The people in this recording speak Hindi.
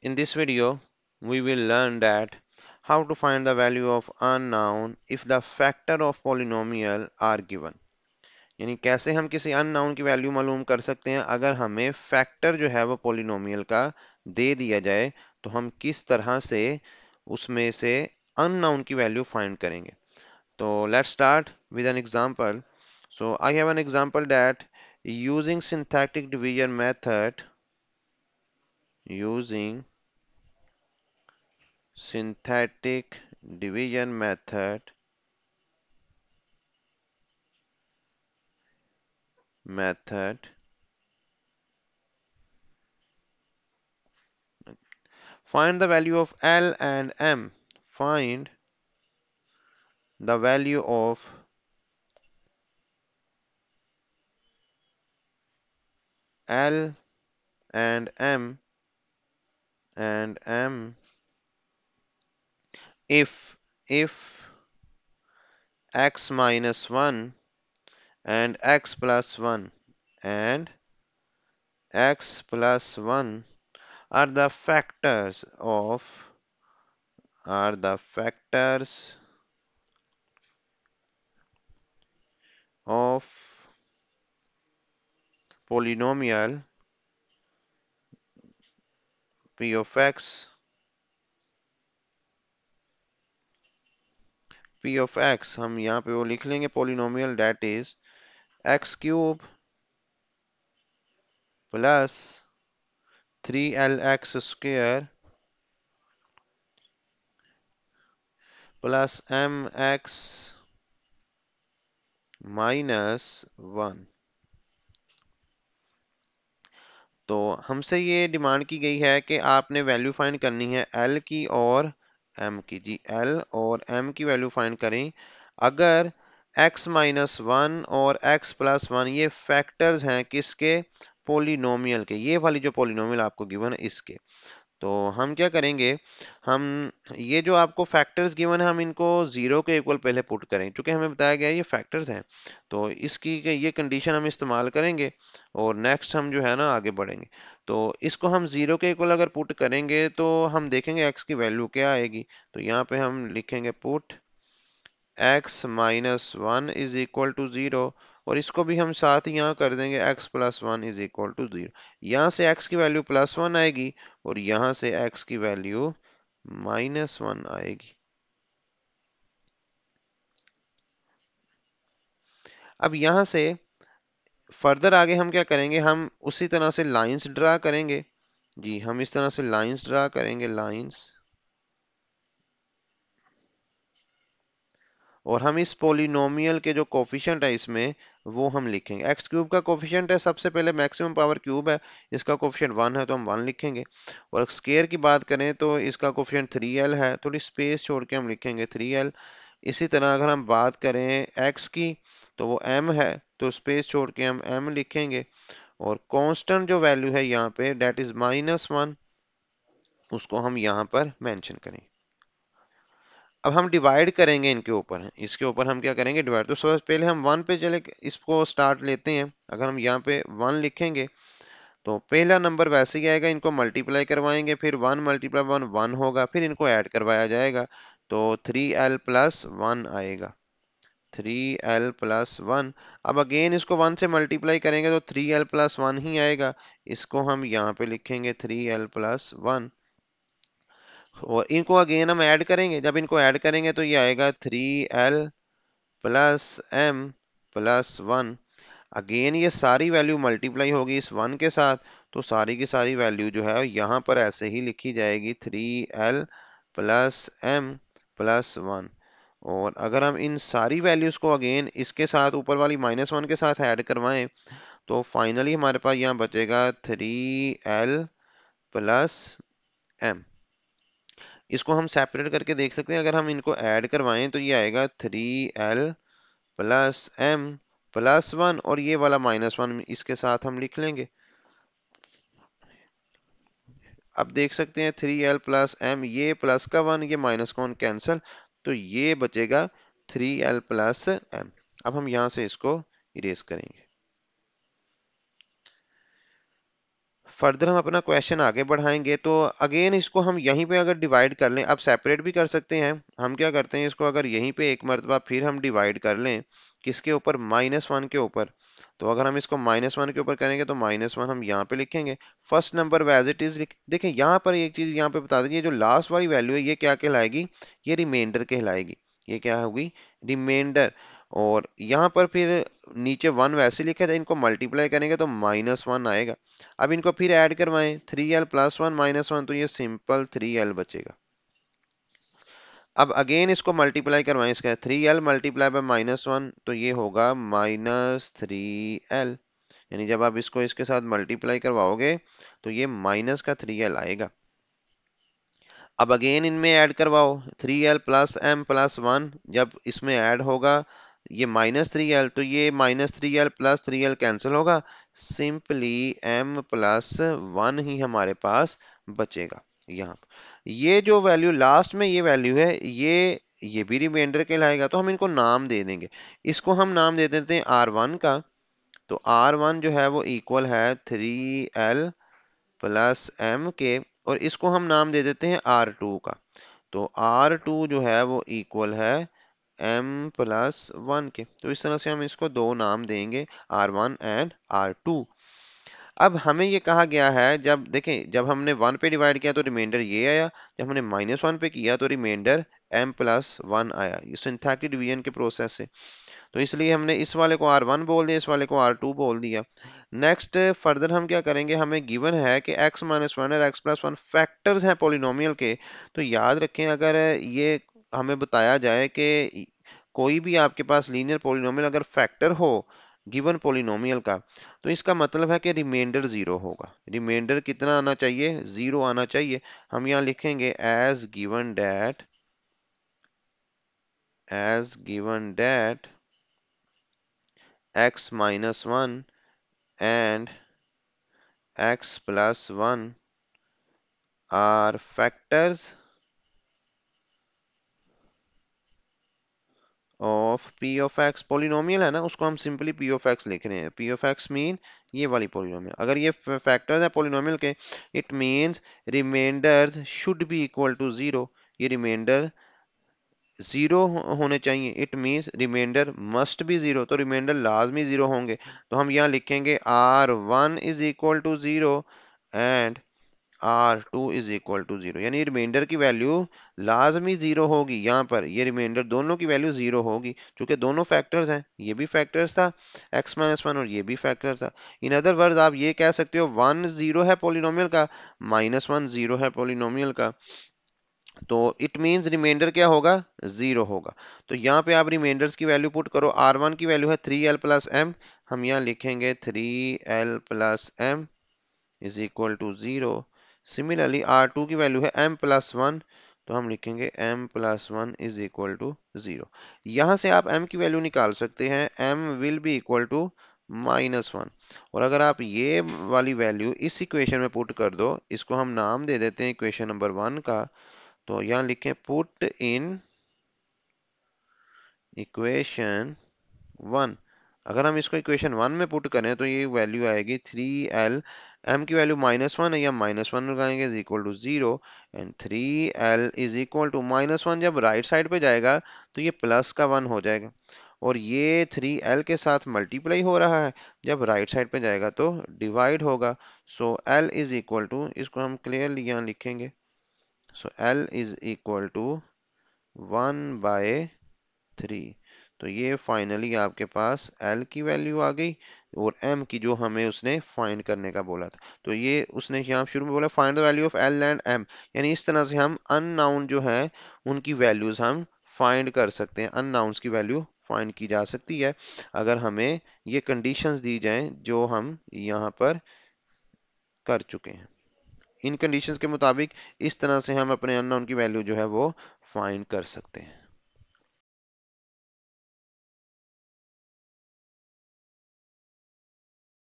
In this video, we will learn that how to find the value of a noun if the factor of polynomial are given. यानी कैसे हम किसी अननाउन की वैल्यू मालूम कर सकते हैं अगर हमें फैक्टर जो है वो पोलिनोमियल का दे दिया जाए तो हम किस तरह से उसमें से अननाउन की वैल्यू फाइंड करेंगे तो let's start with an example so I have an example that using synthetic division method using synthetic division method method find the value of L and M find the value of L and M and m if if x minus 1 and x plus 1 and x plus 1 are the factors of are the factors of polynomial p of x p of x हम यहाँ पे वो लिख लेंगे polynomial that is x cube plus three l x square plus m x minus one तो हमसे ये डिमांड की गई है कि आपने वैल्यू फाइंड करनी है एल की और एम की जी एल और एम की वैल्यू फाइंड करें अगर एक्स माइनस वन और एक्स प्लस वन ये फैक्टर्स हैं किसके पोलिनोमियल के ये वाली जो पोलिनोमियल आपको गिवन है इसके तो हम क्या करेंगे हम ये जो आपको फैक्टर्स गिवन है हम इनको ज़ीरो के इक्वल पहले पुट करें क्योंकि हमें बताया गया ये फैक्टर्स हैं तो इसकी ये कंडीशन हम इस्तेमाल करेंगे और नेक्स्ट हम जो है ना आगे बढ़ेंगे तो इसको हम ज़ीरो के इक्वल अगर पुट करेंगे तो हम देखेंगे एक्स की वैल्यू क्या आएगी तो यहाँ पे हम लिखेंगे put x minus one is equal to zero और इसको भी हम साथ ही यहाँ कर देंगे x plus one is equal to zero यहाँ से x की वैल्यू प्लस वन आएगी और यहाँ से x की वैल्यू माइनस वन आएगी अब यहाँ से फर्दर आगे हम क्या करेंगे हम उसी तरह से लाइंस ड्रा करेंगे जी हम इस तरह से लाइंस ड्रा करेंगे लाइंस और हम इस पोलिनोमियल के जो कोफिशेंट है इसमें वो हम लिखेंगे एक्स क्यूब का कोफिशेंट है सबसे पहले मैक्सिमम पावर क्यूब है इसका कोफिशेंट वन है तो हम वन लिखेंगे और स्केयर की बात करें तो इसका कोफिशेंट थ्री एल है थोड़ी स्पेस छोड़ के हम लिखेंगे थ्री एल इसी तरह अगर हम बात करें एक्स की तो वो एम है तो स्पेस छोड़ के हम एम लिखेंगे और कॉन्स्टेंट जो वैल्यू है यहाँ पे डेट इज़ माइनस वन उसको हम यहाँ पर मैंशन करें अब हम डिवाइड करेंगे इनके ऊपर इसके ऊपर हम क्या करेंगे डिवाइड तो सबसे पहले हम वन पे चले इसको स्टार्ट लेते हैं अगर हम यहाँ पे वन लिखेंगे तो पहला नंबर वैसे ही आएगा इनको मल्टीप्लाई करवाएंगे फिर वन मल्टीप्लाई वन वन होगा फिर इनको ऐड करवाया जाएगा तो थ्री एल प्लस वन आएगा थ्री एल प्लस वन अब अगेन इसको वन से मल्टीप्लाई करेंगे तो थ्री एल प्लस वन ही आएगा इसको हम यहाँ पे लिखेंगे थ्री एल प्लस वन और इनको अगेन हम ऐड करेंगे जब इनको ऐड करेंगे तो ये आएगा three l plus m plus one again ये सारी वैल्यू मल्टीप्लाई होगी इस वन के साथ तो सारी की सारी वैल्यू जो है यहाँ पर ऐसे ही लिखी जाएगी three l plus m plus one और अगर हम इन सारी वैल्यूज़ को अगेन इसके साथ ऊपर वाली माइनस वन के साथ ऐड करवाएं तो फाइनली हमारे पास यहाँ बचेगा थ्री एल प्लस एम इसको हम सेपरेट करके देख सकते हैं अगर हम इनको ऐड करवाएं तो ये आएगा three l plus m plus one और ये वाला माइनस वन इसके साथ हम लिख लेंगे अब देख सकते हैं थ्री एल प्लस एम ये प्लस का वन ये माइनस का वन कैंसिल तो ये बचेगा थ्री एल प्लस एम अब हम यहाँ से इसको इरेज करेंगे फर्दर हम अपना क्वेश्चन आगे बढ़ाएंगे तो अगेन इसको हम यहीं पे अगर डिवाइड कर लें अब सेपरेट भी कर सकते हैं हम क्या करते हैं इसको अगर यहीं पे एक मरतबा फिर हम डिवाइड कर लें किसके ऊपर माइनस वन के ऊपर तो अगर हम इसको माइनस वन के ऊपर करेंगे तो माइनस वन हम यहाँ पे लिखेंगे first number was it is देखें यहाँ पर एक चीज़ यहाँ पे बता दीजिए जो लास्ट वाली वैल्यू है ये क्या कहलाएगी ये रिमाइंडर कहलाएगी ये क्या होगी रिमाइंडर और यहाँ पर फिर नीचे वन वैसे लिखे थे इनको मल्टीप्लाई करेंगे तो माइनस वन आएगा अब इनको फिर ऐड करवाएं three l plus one minus one तो ये सिंपल थ्री एल बचेगा अब अगेन इसको मल्टीप्लाई करवाएं इसका three l multiply by minus one तो ये होगा माइनस थ्री एल यानी जब आप इसको इसके साथ मल्टीप्लाई करवाओगे तो ये माइनस का थ्री एल आएगा अब अगेन इनमें ऐड करवाओ three l plus m plus one जब इसमें ऐड होगा ये माइनस थ्री एल तो ये minus three l plus three l cancel होगा सिंपली एम प्लस वन ही हमारे पास बचेगा यहाँ ये जो वैल्यू लास्ट में ये वैल्यू है ये ये भी रिमाइंडर के लाएगा तो हम इनको नाम दे देंगे इसको हम नाम दे देते हैं आर वन का तो आर वन जो है वो इक्वल है थ्री एल प्लस एम के और इसको हम नाम दे देते हैं आर टू का तो आर टू जो है वो इक्वल है एम प्लस वन के तो इस तरह से हम इसको दो नाम देंगे R one and R two अब हमें ये कहा गया है जब देखें जब हमने वन पे डिवाइड किया तो रिमाइंडर ये आया जब हमने माइनस वन पे किया तो रिमाइंडर एम प्लस वन आया ये सिंथेटिक डिवीजन के प्रोसेस से तो इसलिए हमने इस वाले को आर वन बोल दिया इस वाले को आर टू बोल दिया नेक्स्ट फर्दर हम क्या करेंगे हमें गिवन है कि एक्स माइनस वन और एक्स प्लस वन फैक्टर्स हैं पोलिनोमियल के तो याद रखें अगर ये हमें बताया जाए कि कोई भी आपके पास लीनियर पोलिनोमियल अगर फैक्टर हो गिवन पोलिनोमियल का तो इसका मतलब है कि रिमाइंडर ज़ीरो होगा रिमाइंडर कितना आना चाहिए ज़ीरो आना चाहिए हम यहाँ लिखेंगे as given that as given that x minus one and x plus one are factors of p of x polynomial है ना उसको हम सिंपली पी ऑफ एक्स लिख रहे हैं पी ऑफ एक्स मीन ये वाली पोलिनोमियल अगर ये फैक्टर्स है पोलिनोमियल के it means remainders should be equal to zero ये रिमाइंडर ज़ीरो होने चाहिए इट मीन्स रिमाइंडर मस्ट भी ज़ीरो तो रिमाइंडर लाजमी ज़ीरो होंगे तो हम यहाँ लिखेंगे R one is equal to zero and R two is equal to zero यानी रिमाइंडर की वैल्यू लाजमी ज़ीरो होगी यहाँ पर ये रिमाइंडर दोनों की वैल्यू ज़ीरो होगी चूँकि दोनों फैक्टर्स हैं ये भी फैक्टर्स था एक्स माइनस वन और ये भी फैक्टर था इन अदर वर्ड आप ये कह सकते हो वन ज़ीरो है पोलिनोमियल का माइनस वन ज़ीरो है पोलिनोमियल का तो इट मीन्स रिमाइंडर क्या होगा ज़ीरो होगा तो यहाँ पे आप रिमाइंडर्स की वैल्यू पुट करो आर वन की वैल्यू है थ्री एल प्लस एम हम यहाँ लिखेंगे three l plus m is equal to zero similarly R two की वैल्यू है एम प्लस वन तो हम लिखेंगे m plus one is equal to zero यहां से आप एम की वैल्यू निकाल सकते हैं m will be equal to minus one और अगर आप ये वाली वैल्यू इस इक्वेशन में पुट कर दो इसको हम नाम दे देते हैं इक्वेशन नंबर वन का तो यहाँ लिखें पुट इन इक्वेशन वन अगर हम इसको इक्वेशन वन में पुट करें तो ये वैल्यू आएगी थ्री एल एम की वैल्यू माइनस वन है या माइनस वन लगाएंगे is equal to zero and three l is equal to minus one जब राइट right साइड पे जाएगा तो ये प्लस का वन हो जाएगा और ये थ्री एल के साथ मल्टीप्लाई हो रहा है जब राइट right साइड पे जाएगा तो डिवाइड होगा so l is equal to इसको हम क्लियरली यहाँ लिखेंगे so l is equal to one by three तो ये फाइनली आपके पास एल की वैल्यू आ गई और एम की जो हमें उसने फाइंड करने का बोला था तो ये उसने यहाँ शुरू में बोला find the value of l and m यानी इस तरह से हम अननाउन जो है उनकी वैल्यूज हम फाइंड कर सकते हैं अननाउंस की वैल्यू फाइंड की जा सकती है अगर हमें ये कंडीशंस दी जाए जो हम यहाँ पर कर चुके हैं इन कंडीशंस के मुताबिक इस तरह से हम अपने अननाउन की वैल्यू जो है वो फाइंड कर सकते हैं